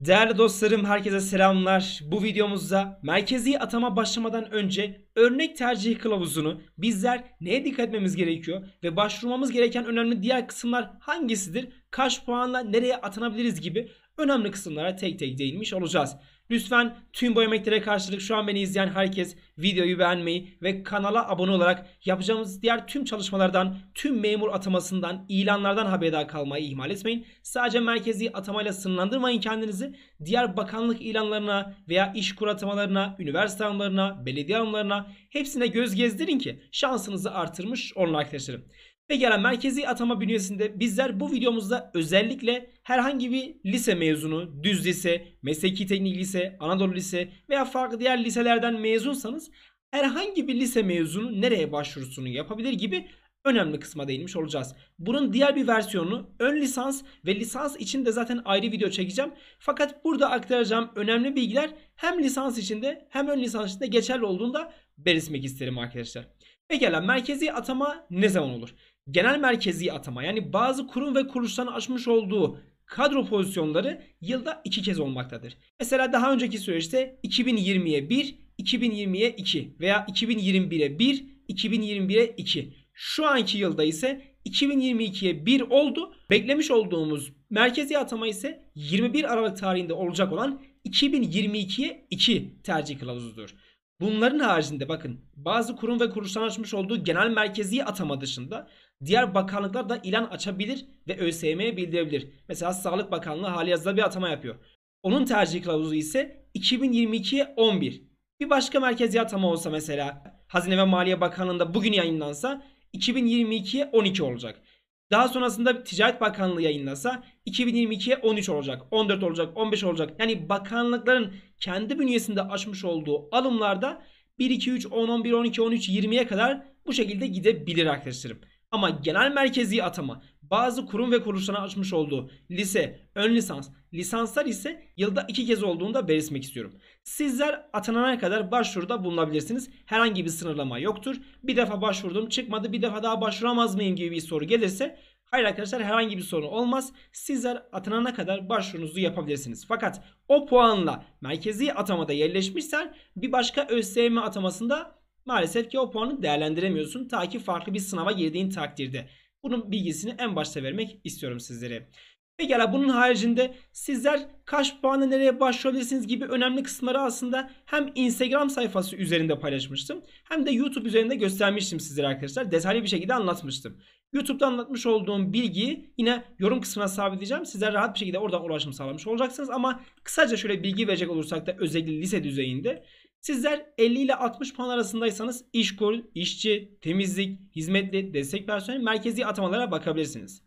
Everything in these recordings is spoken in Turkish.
Değerli dostlarım herkese selamlar. Bu videomuzda merkezi atama başlamadan önce örnek tercih kılavuzunu bizler neye dikkat etmemiz gerekiyor ve başvurmamız gereken önemli diğer kısımlar hangisidir, kaç puanla nereye atanabiliriz gibi önemli kısımlara tek tek değinmiş olacağız. Lütfen tüm bu emeklere karşılık şu an beni izleyen herkes videoyu beğenmeyi ve kanala abone olarak yapacağımız diğer tüm çalışmalardan, tüm memur atamasından, ilanlardan haberdar kalmayı ihmal etmeyin. Sadece merkezi atamayla sınırlandırmayın kendinizi. Diğer bakanlık ilanlarına veya iş kur atamalarına, üniversite alımlarına, belediye alımlarına hepsine göz gezdirin ki şansınızı artırmış olun arkadaşlarım. Pekala merkezi atama bünyesinde bizler bu videomuzda özellikle herhangi bir lise mezunu, düz lise, mesleki teknik lise, Anadolu lise veya farklı diğer liselerden mezunsanız herhangi bir lise mezunu nereye başvurusunu yapabilir gibi önemli kısma değinmiş olacağız. Bunun diğer bir versiyonunu ön lisans ve lisans için de zaten ayrı video çekeceğim. Fakat burada aktaracağım önemli bilgiler hem lisans içinde hem ön lisans içinde geçerli olduğunda belirtmek isterim arkadaşlar. Pekala merkezi atama ne zaman olur? genel merkezi atama yani bazı kurum ve kuruluşların açmış olduğu kadro pozisyonları yılda iki kez olmaktadır. Mesela daha önceki süreçte 2020'ye 1, 2020'ye 2 veya 2021'e 1, 2021'e 2. Şu anki yılda ise 2022'ye 1 oldu. Beklemiş olduğumuz merkezi atama ise 21 Aralık tarihinde olacak olan 2022'ye 2 tercih kılavuzudur. Bunların haricinde bakın bazı kurum ve kuruluşlaşmış olduğu genel merkezi atama dışında diğer bakanlıklar da ilan açabilir ve ÖSYM'ye bildirebilir. Mesela Sağlık Bakanlığı hali hazırda bir atama yapıyor. Onun tercih kılavuzu ise 2022 11. Bir başka merkezi atama olsa mesela Hazine ve Maliye Bakanlığı'nda bugün yayınlansa 2022 12 olacak. Daha sonrasında Ticaret Bakanlığı yayınlasa 2022'ye 13 olacak, 14 olacak, 15 olacak. Yani bakanlıkların kendi bünyesinde açmış olduğu alımlarda 1, 2, 3, 10, 11, 12, 13, 20'ye kadar bu şekilde gidebilir arkadaşlarım. Ama genel merkezi atama bazı kurum ve kuruluşlara açmış olduğu lise, ön lisans, lisanslar ise yılda iki kez olduğunda da belirtmek istiyorum. Sizler atanana kadar başvuruda bulunabilirsiniz. Herhangi bir sınırlama yoktur. Bir defa başvurdum çıkmadı bir defa daha başvuramaz mıyım gibi bir soru gelirse Hayır arkadaşlar herhangi bir sorun olmaz. Sizler atanana kadar başvurunuzu yapabilirsiniz. Fakat o puanla merkezi atamada yerleşmişsen bir başka ÖSYM atamasında maalesef ki o puanı değerlendiremiyorsun. Ta ki farklı bir sınava girdiğin takdirde. Bunun bilgisini en başta vermek istiyorum sizlere. Pekala bunun haricinde sizler kaç puanla nereye başvurabilirsiniz gibi önemli kısımları aslında hem Instagram sayfası üzerinde paylaşmıştım hem de YouTube üzerinde göstermiştim sizlere arkadaşlar. Detaylı bir şekilde anlatmıştım. YouTube'da anlatmış olduğum bilgiyi yine yorum kısmına sabitleyeceğim. Sizler rahat bir şekilde oradan ulaşım sağlamış olacaksınız. Ama kısaca şöyle bilgi verecek olursak da özellikle lise düzeyinde Sizler 50 ile 60 puan arasındaysanız işkur, işçi, temizlik, hizmetli, destek personeli merkezi atamalara bakabilirsiniz.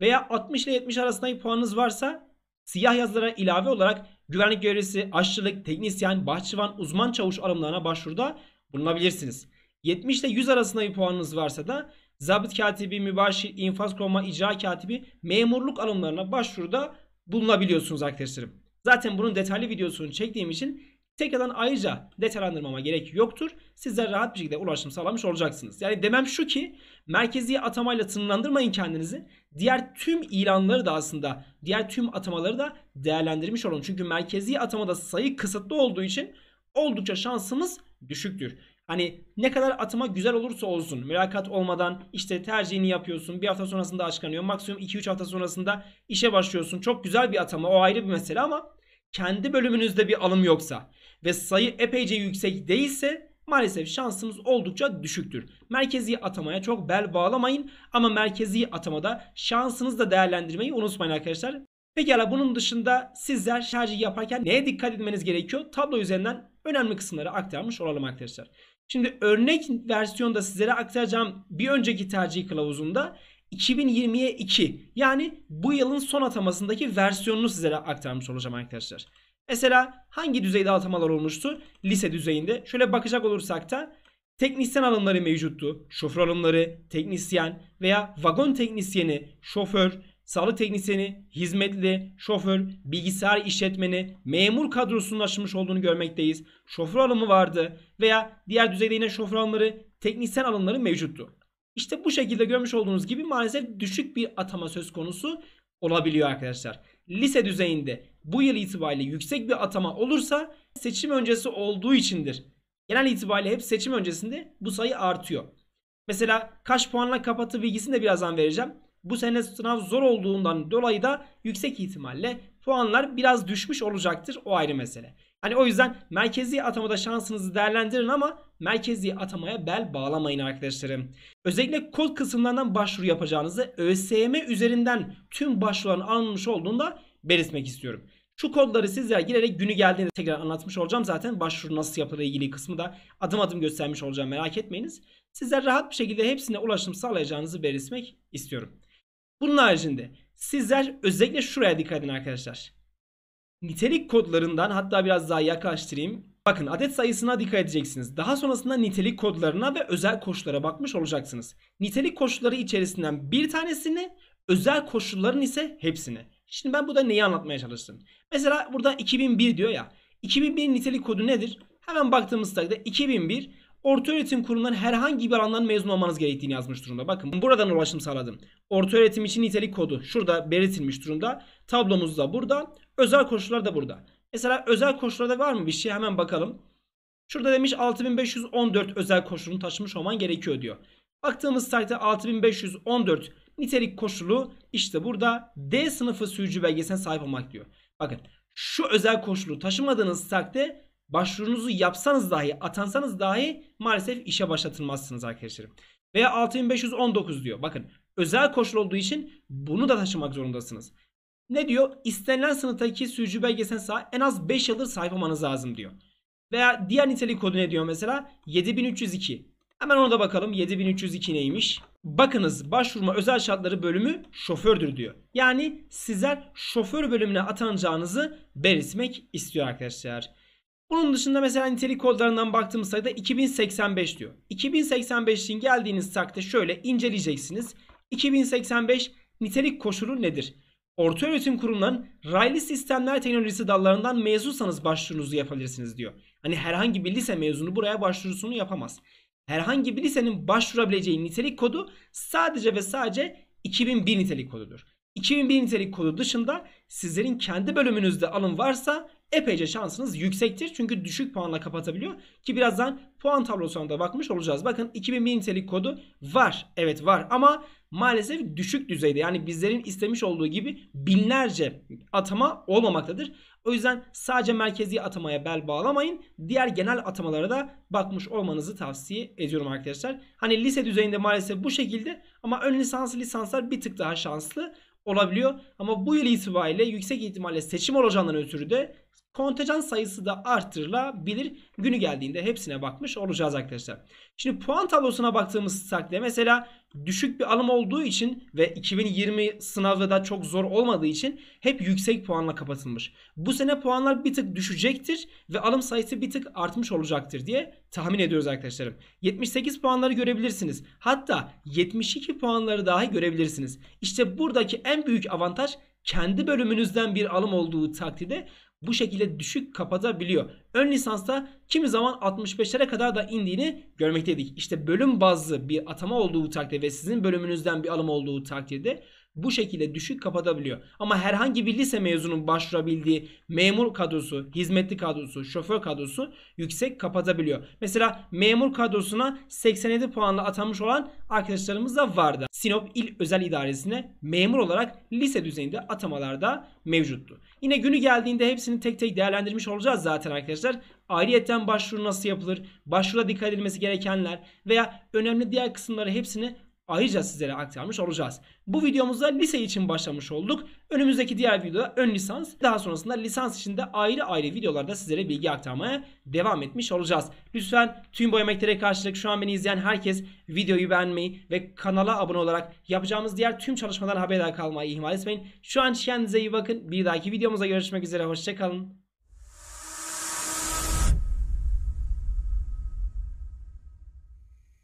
Veya 60 ile 70 arasında bir puanınız varsa siyah yazılara ilave olarak güvenlik görevlisi, aşçılık, teknisyen, bahçıvan, uzman çavuş alımlarına başvuruda bulunabilirsiniz. 70 ile 100 arasında bir puanınız varsa da zabıt katibi, mübaşir, infaz koruma, icra katibi memurluk alımlarına başvuruda bulunabiliyorsunuz arkadaşlarım. Zaten bunun detaylı videosunu çektiğim için tekrardan ayrıca detaylandırmama gerek yoktur. Sizler rahat bir şekilde ulaşım sağlamış olacaksınız. Yani demem şu ki merkezi atamayla sınırlandırmayın kendinizi. Diğer tüm ilanları da aslında diğer tüm atamaları da değerlendirmiş olun. Çünkü merkezi atamada sayı kısıtlı olduğu için oldukça şansımız düşüktür. Hani ne kadar atıma güzel olursa olsun mülakat olmadan işte tercihini yapıyorsun. Bir hafta sonrasında açıklanıyor. Maksimum 2-3 hafta sonrasında işe başlıyorsun. Çok güzel bir atama o ayrı bir mesele ama kendi bölümünüzde bir alım yoksa ve sayı epeyce yüksek değilse maalesef şansımız oldukça düşüktür. Merkezi atamaya çok bel bağlamayın ama merkezi atamada şansınızı da değerlendirmeyi unutmayın arkadaşlar. Pekala bunun dışında sizler tercih yaparken neye dikkat etmeniz gerekiyor? Tablo üzerinden önemli kısımları aktarmış olalım arkadaşlar. Şimdi örnek versiyonda sizlere aktaracağım bir önceki tercih kılavuzunda 2020'ye 2 yani bu yılın son atamasındaki versiyonunu sizlere aktarmış olacağım arkadaşlar. Mesela hangi düzeyde atamalar olmuştu? Lise düzeyinde. Şöyle bakacak olursak da teknisyen alımları mevcuttu. Şoför alımları, teknisyen veya vagon teknisyeni, şoför, sağlık teknisyeni, hizmetli, şoför, bilgisayar işletmeni, memur kadrosunun açılmış olduğunu görmekteyiz. Şoför alımı vardı veya diğer düzeyde yine şoför alımları, teknisyen alımları mevcuttu. İşte bu şekilde görmüş olduğunuz gibi maalesef düşük bir atama söz konusu olabiliyor arkadaşlar. Lise düzeyinde bu yıl itibariyle yüksek bir atama olursa seçim öncesi olduğu içindir. Genel itibariyle hep seçim öncesinde bu sayı artıyor. Mesela kaç puanla kapatı bilgisini de birazdan vereceğim. Bu sene sınav zor olduğundan dolayı da yüksek ihtimalle puanlar biraz düşmüş olacaktır. O ayrı mesele. Hani o yüzden merkezi atamada şansınızı değerlendirin ama merkezi atamaya bel bağlamayın arkadaşlarım. Özellikle kod kısımlarından başvuru yapacağınızı ÖSYM üzerinden tüm başvuruların alınmış olduğunda belirtmek istiyorum. Şu kodları sizler girerek günü geldiğinde tekrar anlatmış olacağım. Zaten başvuru nasıl yapılır ilgili kısmı da adım adım göstermiş olacağım merak etmeyiniz. Sizler rahat bir şekilde hepsine ulaşım sağlayacağınızı belirtmek istiyorum. Bunun haricinde sizler özellikle şuraya dikkat edin arkadaşlar. Nitelik kodlarından hatta biraz daha yaklaştırayım. Bakın adet sayısına dikkat edeceksiniz. Daha sonrasında nitelik kodlarına ve özel koşullara bakmış olacaksınız. Nitelik koşulları içerisinden bir tanesini, özel koşulların ise hepsini. Şimdi ben burada neyi anlatmaya çalıştım? Mesela burada 2001 diyor ya. 2001 nitelik kodu nedir? Hemen baktığımız takdirde 2001 ortaöğretim kurumundan herhangi bir alandan mezun olmanız gerektiğini yazmış durumda. Bakın buradan ulaşım sağladım. Ortaöğretim için nitelik kodu şurada belirtilmiş durumda. Tablomuz da burada. Özel koşullar da burada. Mesela özel koşullarda var mı bir şey hemen bakalım. Şurada demiş 6514 özel koşulunu taşımış olman gerekiyor diyor. Baktığımız takdirde 6514 nitelik koşulu işte burada D sınıfı sürücü belgesine sahip olmak diyor. Bakın şu özel koşulu taşımadığınız takdirde başvurunuzu yapsanız dahi atansanız dahi maalesef işe başlatılmazsınız arkadaşlarım. Veya 6519 diyor. Bakın özel koşul olduğu için bunu da taşımak zorundasınız. Ne diyor? İstenilen sınıftaki sürücü belgesine sahip en az 5 yıldır sahip olmanız lazım diyor. Veya diğer nitelik kodu ne diyor mesela? 7302. Hemen ona da bakalım 7302 neymiş? Bakınız başvurma özel şartları bölümü şofördür diyor. Yani sizler şoför bölümüne atanacağınızı belirtmek istiyor arkadaşlar. Onun dışında mesela nitelik kodlarından baktığımız sayıda 2085 diyor. 2085'in geldiğiniz takta şöyle inceleyeceksiniz. 2085 nitelik koşulu nedir? Orta öğretim kurumlarının raylı sistemler teknolojisi dallarından mezunsanız başvurunuzu yapabilirsiniz diyor. Hani herhangi bir lise mezunu buraya başvurusunu yapamaz. Herhangi bir lisenin başvurabileceği nitelik kodu sadece ve sadece 2001 nitelik kodudur. 2001 nitelik kodu dışında sizlerin kendi bölümünüzde alım varsa epeyce şansınız yüksektir. Çünkü düşük puanla kapatabiliyor. Ki birazdan puan tablosuna da bakmış olacağız. Bakın 2000 nitelik kodu var. Evet var ama maalesef düşük düzeyde. Yani bizlerin istemiş olduğu gibi binlerce atama olmamaktadır. O yüzden sadece merkezi atamaya bel bağlamayın. Diğer genel atamalara da bakmış olmanızı tavsiye ediyorum arkadaşlar. Hani lise düzeyinde maalesef bu şekilde ama ön lisanslı lisanslar bir tık daha şanslı olabiliyor. Ama bu yıl itibariyle yüksek ihtimalle seçim olacağından ötürü de kontenjan sayısı da artırılabilir. Günü geldiğinde hepsine bakmış olacağız arkadaşlar. Şimdi puan tablosuna baktığımız takdirde mesela düşük bir alım olduğu için ve 2020 sınavı da çok zor olmadığı için hep yüksek puanla kapatılmış. Bu sene puanlar bir tık düşecektir ve alım sayısı bir tık artmış olacaktır diye tahmin ediyoruz arkadaşlarım. 78 puanları görebilirsiniz. Hatta 72 puanları dahi görebilirsiniz. İşte buradaki en büyük avantaj kendi bölümünüzden bir alım olduğu takdirde bu şekilde düşük kapatabiliyor. Ön lisansta kimi zaman 65'lere kadar da indiğini görmekteydik. İşte bölüm bazlı bir atama olduğu takdirde ve sizin bölümünüzden bir alım olduğu takdirde bu şekilde düşük kapatabiliyor. Ama herhangi bir lise mezunun başvurabildiği memur kadrosu, hizmetli kadrosu, şoför kadrosu yüksek kapatabiliyor. Mesela memur kadrosuna 87 puanla atanmış olan arkadaşlarımız da vardı. Sinop İl Özel İdaresi'ne memur olarak lise düzeyinde atamalarda mevcuttu. Yine günü geldiğinde hepsini tek tek değerlendirmiş olacağız zaten arkadaşlar. Ayrıyeten başvuru nasıl yapılır, başvuruda dikkat edilmesi gerekenler veya önemli diğer kısımları hepsini ayrıca sizlere aktarmış olacağız. Bu videomuzda lise için başlamış olduk. Önümüzdeki diğer videoda ön lisans, daha sonrasında lisans için de ayrı ayrı videolarda sizlere bilgi aktarmaya devam etmiş olacağız. Lütfen tüm bu emeklere karşılık şu an beni izleyen herkes videoyu beğenmeyi ve kanala abone olarak yapacağımız diğer tüm çalışmalardan haberdar kalmayı ihmal etmeyin. Şu an kendinize iyi bakın. Bir dahaki videomuzda görüşmek üzere. Hoşçakalın.